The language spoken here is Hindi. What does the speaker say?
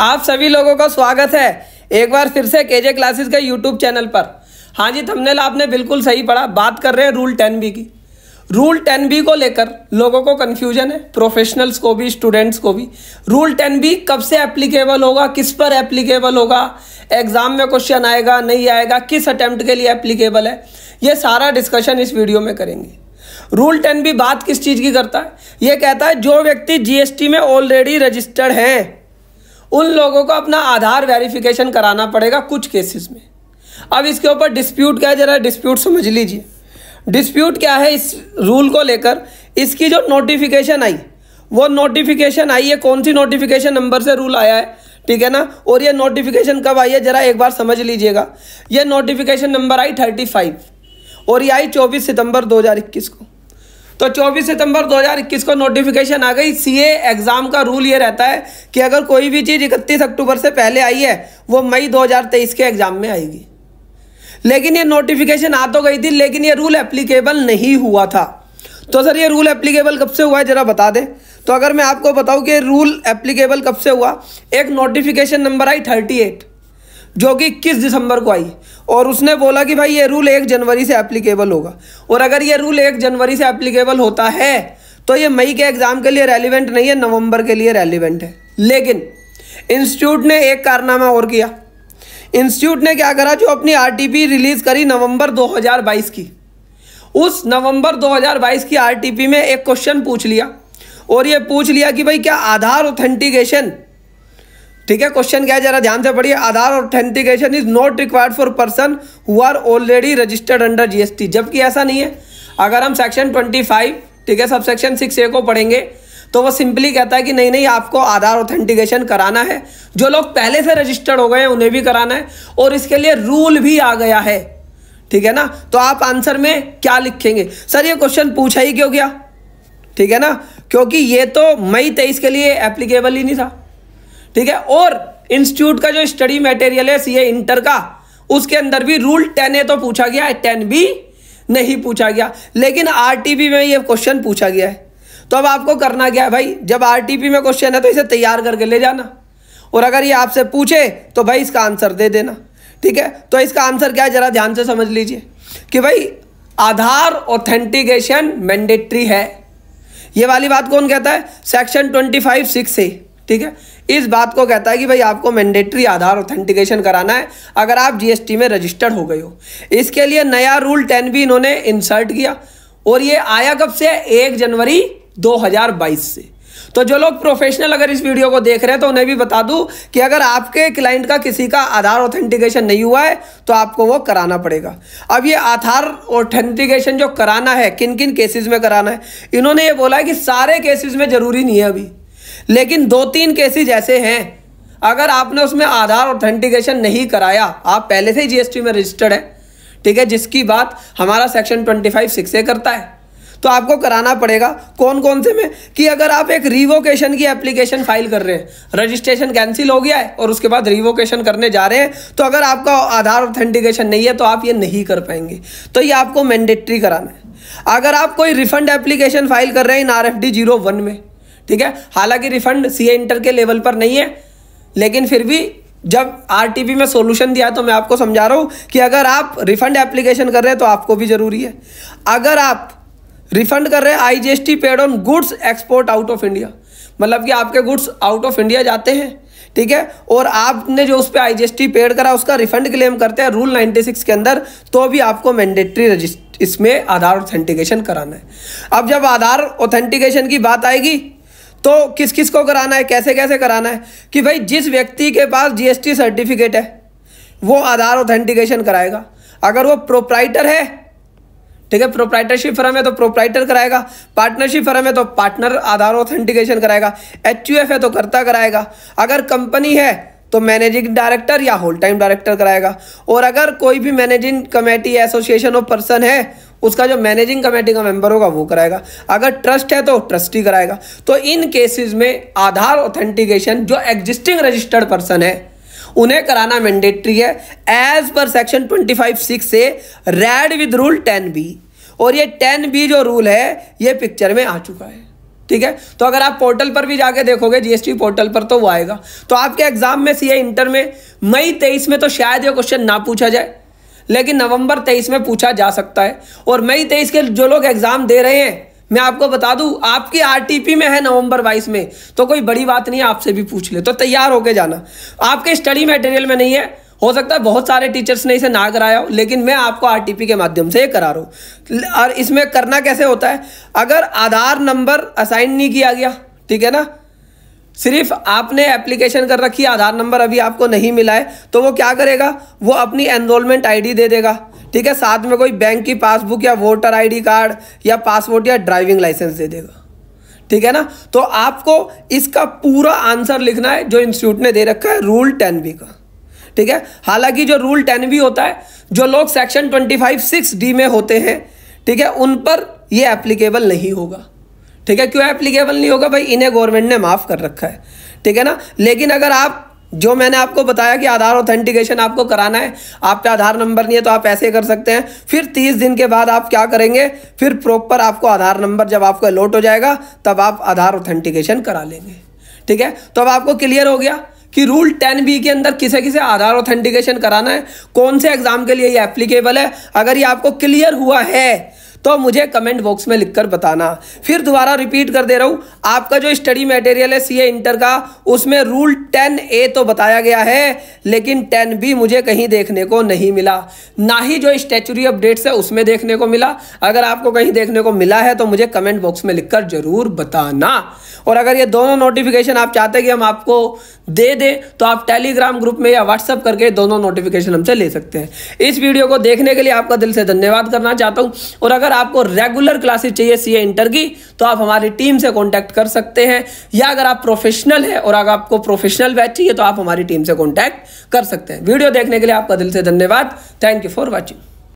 आप सभी लोगों का स्वागत है एक बार फिर से केजे क्लासेस के यूट्यूब चैनल पर हाँ जी थंबनेल आपने बिल्कुल सही पढ़ा बात कर रहे हैं रूल टेन बी की रूल टेन बी को लेकर लोगों को कन्फ्यूजन है प्रोफेशनल्स को भी स्टूडेंट्स को भी रूल टेन बी कब से एप्लीकेबल होगा किस पर एप्लीकेबल होगा एग्जाम में क्वेश्चन आएगा नहीं आएगा किस अटैम्प्ट के लिए एप्लीकेबल है ये सारा डिस्कशन इस वीडियो में करेंगे रूल टेन बी बात किस चीज़ की करता है ये कहता है जो व्यक्ति जीएसटी में ऑलरेडी रजिस्टर्ड हैं उन लोगों को अपना आधार वेरिफिकेशन कराना पड़ेगा कुछ केसेस में अब इसके ऊपर डिस्प्यूट क्या है जरा डिस्प्यूट समझ लीजिए डिस्प्यूट क्या है इस रूल को लेकर इसकी जो नोटिफिकेशन आई वो नोटिफिकेशन आई है कौन सी नोटिफिकेशन नंबर से रूल आया है ठीक है ना और ये नोटिफिकेशन कब आई है जरा एक बार समझ लीजिएगा ये notification number I thirty five और ये आई चौबीस सितंबर दो हज़ार इक्कीस को तो 24 सितंबर 2021 को नोटिफिकेशन आ गई सीए एग्ज़ाम का रूल ये रहता है कि अगर कोई भी चीज़ इकतीस अक्टूबर से पहले आई है वो मई 2023 के एग्ज़ाम में आएगी लेकिन ये नोटिफिकेशन आ तो गई थी लेकिन ये रूल एप्लीकेबल नहीं हुआ था तो सर ये रूल एप्लीकेबल कब से हुआ है ज़रा बता दें तो अगर मैं आपको बताऊँ कि रूल एप्लीकेबल कब से हुआ एक notification number I thirty eight जो कि इक्कीस दिसंबर को आई और उसने बोला कि भाई ये रूल एक जनवरी से एप्लीकेबल होगा और अगर ये रूल एक जनवरी से एप्लीकेबल होता है तो ये मई के एग्ज़ाम के लिए रेलिवेंट नहीं है नवंबर के लिए रेलिवेंट है लेकिन इंस्टीट्यूट ने एक कारनामा और किया इंस्टीट्यूट ने क्या करा जो अपनी आर रिलीज़ करी नवंबर 2022 की उस नवंबर 2022 की आर में एक क्वेश्चन पूछ लिया और ये पूछ लिया कि भाई क्या आधार ऑथेंटिकेशन ठीक है क्वेश्चन क्या है जरा ध्यान से पढ़िए Aadhaar authentication is not required for person who are already registered under GST जबकि ऐसा नहीं है अगर हम सेक्शन ट्वेंटी फाइव ठीक है सब सेक्शन सिक्स ए को पढ़ेंगे तो वो सिंपली कहता है कि नहीं नहीं आपको आधार ऑथेंटिकेशन कराना है जो लोग पहले से रजिस्टर्ड हो गए हैं उन्हें भी कराना है और इसके लिए रूल भी आ गया है ठीक है ना तो आप आंसर में क्या लिखेंगे सर ये क्वेश्चन पूछा ही क्यों गया ठीक है ना क्योंकि ये तो मई तेईस के लिए एप्लीकेबल ही नहीं था ठीक है और इंस्टीट्यूट का जो स्टडी मटेरियल है सीए इंटर का उसके अंदर भी रूल टेन ए तो पूछा गया है टेन बी नहीं पूछा गया लेकिन पी में ये क्वेश्चन पूछा गया है तो अब आपको करना क्या है भाई जब पी में क्वेश्चन है तो इसे तैयार करके ले जाना और अगर ये आपसे पूछे तो भाई इसका आंसर दे देना ठीक है तो इसका आंसर क्या है जरा ध्यान से समझ लीजिए कि भाई आधार ऑथेंटिकेशन मैंडेटरी है ये वाली बात कौन कहता है सेक्शन ट्वेंटी फाइव सिक्स है ठीक है इस बात को कहता है कि भाई आपको मैंडेटरी आधार ऑथेंटिकेशन कराना है अगर आप जीएसटी में रजिस्टर्ड हो गए हो इसके लिए नया रूल टेन भी इन्होंने इंसर्ट किया और ये आया कब से एक जनवरी 2022 से तो जो लोग प्रोफेशनल अगर इस वीडियो को देख रहे हैं तो उन्हें भी बता दूं कि अगर आपके क्लाइंट का किसी का आधार ऑथेंटिकेशन नहीं हुआ है तो आपको वो कराना पड़ेगा अब ये आधार ऑथेंटिकेशन जो कराना है किन किन केसेस में कराना है इन्होंने ये बोला है कि सारे केसेस में जरूरी नहीं है अभी लेकिन दो तीन केसेज ऐसे हैं अगर आपने उसमें आधार ऑथेंटिकेशन नहीं कराया आप पहले से ही जीएसटी में रजिस्टर्ड है ठीक है जिसकी बात हमारा section twenty five six A करता है तो आपको कराना पड़ेगा कौन कौन से में कि अगर आप एक रिवोकेशन की एप्लीकेशन फाइल कर रहे हैं रजिस्ट्रेशन कैंसिल हो गया है और उसके बाद रिवोकेशन करने जा रहे हैं तो अगर आपका आधार ऑथेंटिकेशन नहीं है तो आप ये नहीं कर पाएंगे तो ये आपको मैंडेटरी कराना है अगर आप कोई रिफंड एप्लीकेशन फाइल कर रहे हैं इन R F D zero one में ठीक है हालांकि रिफंड सी इंटर के लेवल पर नहीं है लेकिन फिर भी जब आर में सोल्यूशन दिया तो मैं आपको समझा रहा हूँ कि अगर आप रिफंड एप्लीकेशन कर रहे हैं तो आपको भी ज़रूरी है अगर आप रिफंड कर रहे हैं I G S T paid on goods export out of India मतलब कि आपके गुड्स आउट ऑफ इंडिया जाते हैं ठीक है और आपने जो उस पर I G S T paid करा उसका रिफंड क्लेम करते हैं रूल नाइन्टी सिक्स के अंदर तो भी आपको मैंडेटरी रजिस्ट इसमें आधार ऑथेंटिकेशन कराना है अब जब आधार ऑथेंटिकेशन की बात आएगी तो किस किस को कराना है कैसे कैसे कराना है कि भाई जिस व्यक्ति के पास जीएसटी सर्टिफिकेट है वो आधार ऑथेंटिकेशन कराएगा अगर वो प्रोप्राइटर है ठीक है प्रोप्राइटरशिप फर्म है तो प्रोप्राइटर कराएगा पार्टनरशिप फर्म है तो पार्टनर आधार ऑथेंटिकेशन कराएगा एच है तो करता कराएगा अगर कंपनी है तो मैनेजिंग डायरेक्टर या होल टाइम डायरेक्टर कराएगा और अगर कोई भी managing committee association of person है उसका जो मैनेजिंग कमेटी का मेंबर होगा वो कराएगा अगर ट्रस्ट है तो ट्रस्टी कराएगा तो इन केसेस में आधार ऑथेंटिकेशन जो एग्जिस्टिंग रजिस्टर्ड पर्सन है उन्हें कराना मैंडेटरी है as per section twenty five six A read with rule ten B और ये टेन बी जो रूल है ये पिक्चर में आ चुका है ठीक है तो अगर आप पोर्टल पर भी जाके देखोगे जीएसटी पोर्टल पर तो वो आएगा तो आपके एग्जाम में सीए इंटर में मई तेईस में तो शायद ये क्वेश्चन ना पूछा जाए लेकिन नवंबर तेईस में पूछा जा सकता है और मई तेईस के जो लोग एग्जाम दे रहे हैं मैं आपको बता दूं आपकी आरटीपी में है नवंबर बाईस में तो कोई बड़ी बात नहीं है आपसे भी पूछ ले तो तैयार होके जाना आपके स्टडी मटेरियल में नहीं है हो सकता है बहुत सारे टीचर्स ने इसे ना कराया हो लेकिन मैं आपको आर के माध्यम से ये करा रहा हूँ और इसमें करना कैसे होता है अगर आधार नंबर असाइन नहीं किया गया ठीक है ना सिर्फ आपने एप्लीकेशन कर रखी है आधार नंबर अभी आपको नहीं मिला है तो वो क्या करेगा वो अपनी एनरोलमेंट आईडी दे देगा ठीक है साथ में कोई बैंक की पासबुक या वोटर आईडी कार्ड या पासपोर्ट या ड्राइविंग लाइसेंस दे देगा ठीक है ना तो आपको इसका पूरा आंसर लिखना है जो इंस्टीट्यूट ने दे रखा है रूल टेन बी का ठीक है हालांकि जो रूल टेन भी होता है जो लोग section twenty five six D में होते हैं ठीक है उन पर यह एप्लीकेबल नहीं होगा ठीक है क्यों एप्लीकेबल नहीं होगा भाई इन्हें गवर्नमेंट ने माफ़ कर रखा है ठीक है ना लेकिन अगर आप जो मैंने आपको बताया कि आधार ऑथेंटिकेशन आपको कराना है आपका आधार नंबर नहीं है तो आप ऐसे कर सकते हैं फिर तीस दिन के बाद आप क्या करेंगे फिर प्रॉपर आपको आधार नंबर जब आपको अलोट हो जाएगा तब आप आधार ऑथेंटिकेशन करा लेंगे ठीक है तो अब आपको क्लियर हो गया कि रूल टेन बी के अंदर किसे किसे आधार ऑथेंटिकेशन कराना है कौन से एग्जाम के लिए ये एप्लीकेबल है अगर ये आपको क्लियर हुआ है तो मुझे कमेंट बॉक्स में लिखकर बताना फिर दोबारा रिपीट कर दे रहा हूँ आपका जो स्टडी मटेरियल है सीए इंटर का उसमें रूल टेन ए तो बताया गया है लेकिन टेन बी मुझे कहीं देखने को नहीं मिला ना ही जो स्टेचुरी अपडेट्स है उसमें देखने को मिला अगर आपको कहीं देखने को मिला है तो मुझे कमेंट बॉक्स में लिखकर जरूर बताना और अगर ये दोनों नोटिफिकेशन आप चाहते कि हम आपको दे दें तो आप टेलीग्राम ग्रुप में या व्हाट्सअप करके दोनों नोटिफिकेशन हमसे ले सकते हैं इस वीडियो को देखने के लिए आपका दिल से धन्यवाद करना चाहता हूँ और अगर आपको रेगुलर क्लासेस चाहिए सी इंटर की तो आप हमारी टीम से कॉन्टैक्ट कर सकते हैं या अगर आप प्रोफेशनल हैं और अगर आपको प्रोफेशनल बैच चाहिए तो आप हमारी टीम से कॉन्टैक्ट कर सकते हैं वीडियो देखने के लिए आपका दिल से धन्यवाद थैंक यू फॉर वॉचिंग